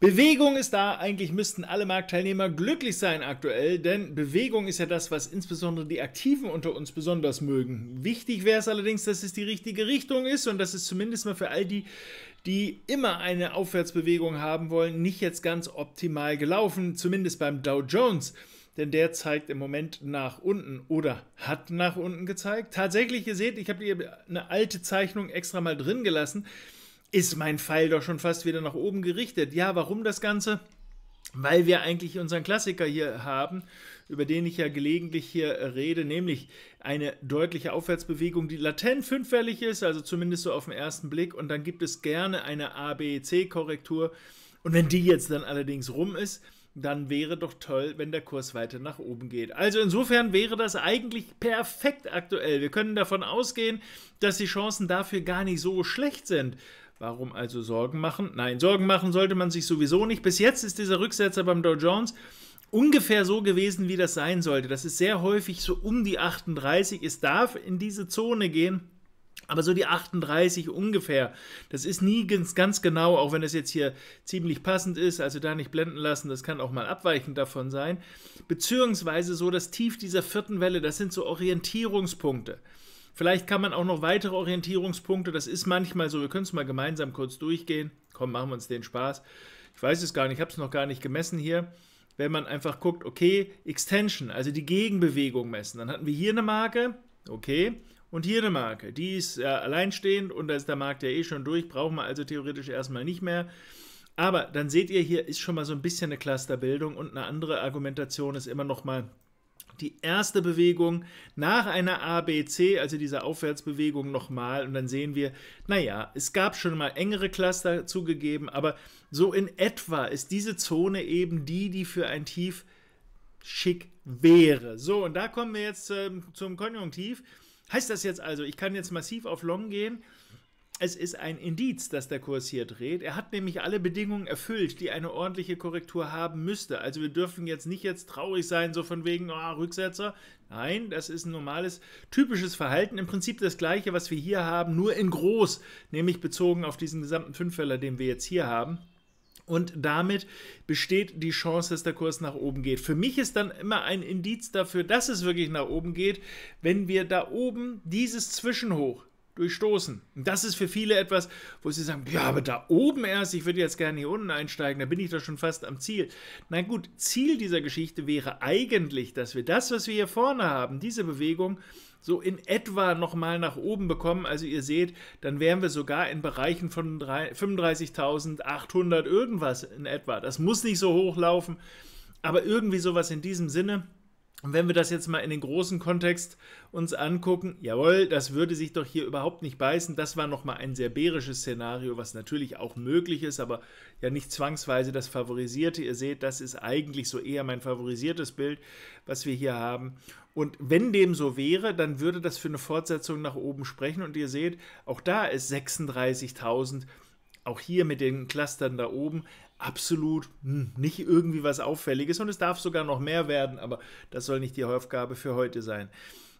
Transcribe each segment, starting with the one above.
Bewegung ist da. Eigentlich müssten alle Marktteilnehmer glücklich sein aktuell, denn Bewegung ist ja das, was insbesondere die Aktiven unter uns besonders mögen. Wichtig wäre es allerdings, dass es die richtige Richtung ist und dass es zumindest mal für all die, die immer eine Aufwärtsbewegung haben wollen, nicht jetzt ganz optimal gelaufen, zumindest beim Dow Jones denn der zeigt im Moment nach unten oder hat nach unten gezeigt. Tatsächlich, ihr seht, ich habe hier eine alte Zeichnung extra mal drin gelassen ist mein Pfeil doch schon fast wieder nach oben gerichtet. Ja, warum das Ganze? Weil wir eigentlich unseren Klassiker hier haben, über den ich ja gelegentlich hier rede, nämlich eine deutliche Aufwärtsbewegung, die latent fünffällig ist, also zumindest so auf den ersten Blick. Und dann gibt es gerne eine ABC-Korrektur. Und wenn die jetzt dann allerdings rum ist, dann wäre doch toll, wenn der Kurs weiter nach oben geht. Also insofern wäre das eigentlich perfekt aktuell. Wir können davon ausgehen, dass die Chancen dafür gar nicht so schlecht sind. Warum also Sorgen machen? Nein, Sorgen machen sollte man sich sowieso nicht. Bis jetzt ist dieser Rücksetzer beim Dow Jones ungefähr so gewesen, wie das sein sollte. Das ist sehr häufig so um die 38. Es darf in diese Zone gehen. Aber so die 38 ungefähr, das ist nie ganz, ganz genau, auch wenn es jetzt hier ziemlich passend ist, also da nicht blenden lassen, das kann auch mal abweichend davon sein. Beziehungsweise so das Tief dieser vierten Welle, das sind so Orientierungspunkte. Vielleicht kann man auch noch weitere Orientierungspunkte, das ist manchmal so, wir können es mal gemeinsam kurz durchgehen. Komm, machen wir uns den Spaß. Ich weiß es gar nicht, ich habe es noch gar nicht gemessen hier. Wenn man einfach guckt, okay, Extension, also die Gegenbewegung messen, dann hatten wir hier eine Marke, okay, und hier eine Marke. Die ist ja alleinstehend und da ist der Markt ja eh schon durch, brauchen wir also theoretisch erstmal nicht mehr. Aber dann seht ihr, hier ist schon mal so ein bisschen eine Clusterbildung und eine andere Argumentation ist immer noch mal die erste Bewegung nach einer ABC, also dieser Aufwärtsbewegung nochmal. Und dann sehen wir, naja, es gab schon mal engere Cluster zugegeben, aber so in etwa ist diese Zone eben die, die für ein Tief schick wäre. So, und da kommen wir jetzt äh, zum Konjunktiv. Heißt das jetzt also, ich kann jetzt massiv auf Long gehen? Es ist ein Indiz, dass der Kurs hier dreht. Er hat nämlich alle Bedingungen erfüllt, die eine ordentliche Korrektur haben müsste. Also wir dürfen jetzt nicht jetzt traurig sein, so von wegen, oh, Rücksetzer. Nein, das ist ein normales, typisches Verhalten. Im Prinzip das gleiche, was wir hier haben, nur in groß, nämlich bezogen auf diesen gesamten Fünffäller, den wir jetzt hier haben. Und damit besteht die Chance, dass der Kurs nach oben geht. Für mich ist dann immer ein Indiz dafür, dass es wirklich nach oben geht, wenn wir da oben dieses Zwischenhoch durchstoßen. Und das ist für viele etwas, wo sie sagen, ja, aber da oben erst, ich würde jetzt gerne hier unten einsteigen, da bin ich doch schon fast am Ziel. Na gut, Ziel dieser Geschichte wäre eigentlich, dass wir das, was wir hier vorne haben, diese Bewegung, so in etwa nochmal nach oben bekommen. Also ihr seht, dann wären wir sogar in Bereichen von 35.800 irgendwas in etwa. Das muss nicht so hoch laufen, aber irgendwie sowas in diesem Sinne. Und wenn wir das jetzt mal in den großen Kontext uns angucken, jawohl, das würde sich doch hier überhaupt nicht beißen. Das war nochmal ein sehr bärisches Szenario, was natürlich auch möglich ist, aber ja nicht zwangsweise das Favorisierte. Ihr seht, das ist eigentlich so eher mein favorisiertes Bild, was wir hier haben. Und wenn dem so wäre, dann würde das für eine Fortsetzung nach oben sprechen. Und ihr seht, auch da ist 36.000 auch hier mit den Clustern da oben absolut mh, hm, nicht irgendwie was Auffälliges und es darf sogar noch mehr werden, aber das soll nicht die Aufgabe für heute sein.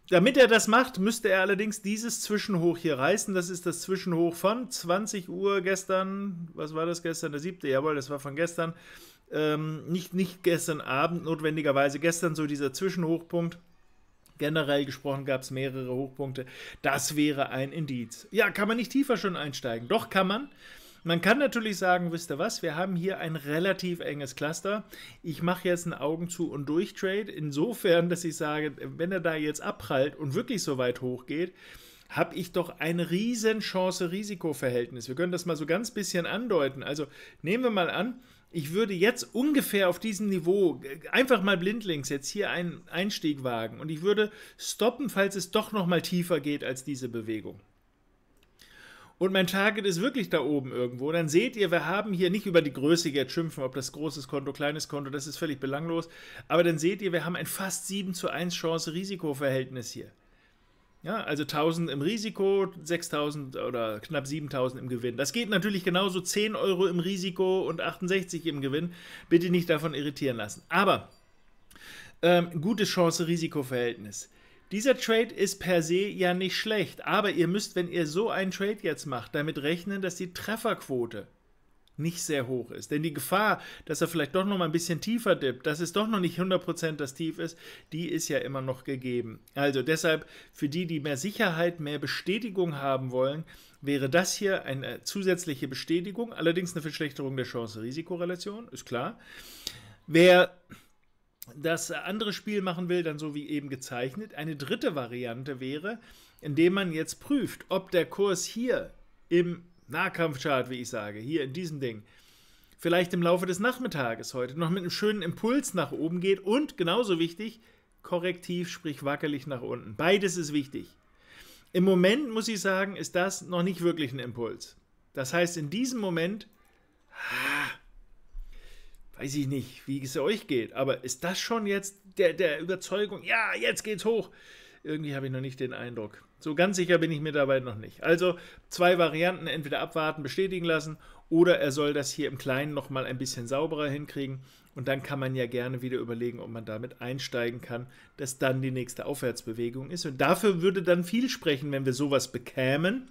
Damit er das macht, müsste er allerdings dieses Zwischenhoch hier reißen. Das ist das Zwischenhoch von 20 Uhr gestern. Was war das gestern? Der siebte, jawohl, das war von gestern. Ähm, nicht, nicht gestern Abend notwendigerweise, gestern so dieser Zwischenhochpunkt. Generell gesprochen gab es mehrere Hochpunkte. Das wäre ein Indiz. Ja, kann man nicht tiefer schon einsteigen? Doch kann man. Man kann natürlich sagen, wisst ihr was, wir haben hier ein relativ enges Cluster. Ich mache jetzt einen Augen zu und durch Trade. Insofern, dass ich sage, wenn er da jetzt abprallt und wirklich so weit hochgeht, habe ich doch eine riesen chance risiko Wir können das mal so ganz bisschen andeuten. Also nehmen wir mal an, ich würde jetzt ungefähr auf diesem Niveau einfach mal blindlings jetzt hier einen Einstieg wagen und ich würde stoppen, falls es doch noch mal tiefer geht als diese Bewegung und mein Target ist wirklich da oben irgendwo, dann seht ihr, wir haben hier nicht über die Größe jetzt schimpfen, ob das großes Konto, kleines Konto, das ist völlig belanglos, aber dann seht ihr, wir haben ein fast 7 zu 1 Chance Risikoverhältnis hier. Ja, also 1000 im Risiko, 6000 oder knapp 7000 im Gewinn. Das geht natürlich genauso 10 Euro im Risiko und 68 im Gewinn. Bitte nicht davon irritieren lassen. Aber ähm, gutes Chance-Risikoverhältnis. Dieser Trade ist per se ja nicht schlecht, aber ihr müsst, wenn ihr so einen Trade jetzt macht, damit rechnen, dass die Trefferquote nicht sehr hoch ist. Denn die Gefahr, dass er vielleicht doch noch mal ein bisschen tiefer dippt, dass es doch noch nicht 100% das Tief ist, die ist ja immer noch gegeben. Also deshalb, für die, die mehr Sicherheit, mehr Bestätigung haben wollen, wäre das hier eine zusätzliche Bestätigung, allerdings eine Verschlechterung der Chance-Risikorelation, ist klar. Wer das andere Spiel machen will, dann so wie eben gezeichnet. Eine dritte Variante wäre, indem man jetzt prüft, ob der Kurs hier im Nahkampfchart, wie ich sage, hier in diesem Ding, vielleicht im Laufe des Nachmittages heute noch mit einem schönen Impuls nach oben geht und genauso wichtig, korrektiv, sprich wackelig nach unten. Beides ist wichtig. Im Moment muss ich sagen, ist das noch nicht wirklich ein Impuls. Das heißt, in diesem Moment weiß ich nicht, wie es euch geht, aber ist das schon jetzt der, der Überzeugung, ja, jetzt geht's hoch? Irgendwie habe ich noch nicht den Eindruck. So ganz sicher bin ich mir dabei noch nicht. Also zwei Varianten, entweder abwarten, bestätigen lassen oder er soll das hier im Kleinen nochmal ein bisschen sauberer hinkriegen und dann kann man ja gerne wieder überlegen, ob man damit einsteigen kann, dass dann die nächste Aufwärtsbewegung ist. Und dafür würde dann viel sprechen, wenn wir sowas bekämen.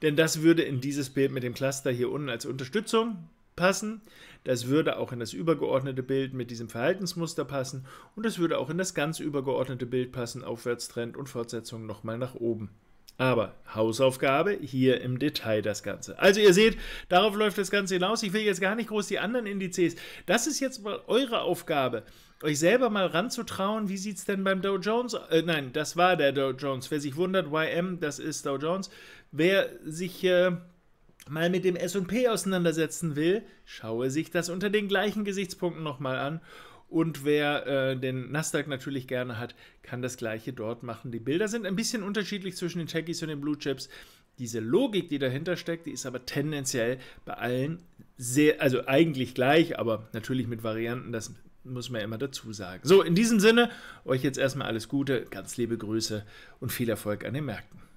Denn das würde in dieses Bild mit dem Cluster hier unten als Unterstützung passen, das würde auch in das übergeordnete Bild mit diesem Verhaltensmuster passen und das würde auch in das ganz übergeordnete Bild passen, Aufwärtstrend und Fortsetzung nochmal nach oben. Aber Hausaufgabe hier im Detail das Ganze. Also ihr seht, darauf läuft das Ganze hinaus. Ich will jetzt gar nicht groß die anderen Indizes. Das ist jetzt mal eure Aufgabe, euch selber mal ranzutrauen, wie sieht es denn beim Dow Jones, äh, nein, das war der Dow Jones. Wer sich wundert, YM, das ist Dow Jones. Wer sich äh, mal mit dem SP auseinandersetzen will, schaue sich das unter den gleichen Gesichtspunkten nochmal an. Und wer äh, den Nasdaq natürlich gerne hat, kann das gleiche dort machen. Die Bilder sind ein bisschen unterschiedlich zwischen den Techies und den Blue Chips. Diese Logik, die dahinter steckt, die ist aber tendenziell bei allen sehr, also eigentlich gleich, aber natürlich mit Varianten, das muss man immer dazu sagen. So, in diesem Sinne, euch jetzt erstmal alles Gute, ganz liebe Grüße und viel Erfolg an den Märkten.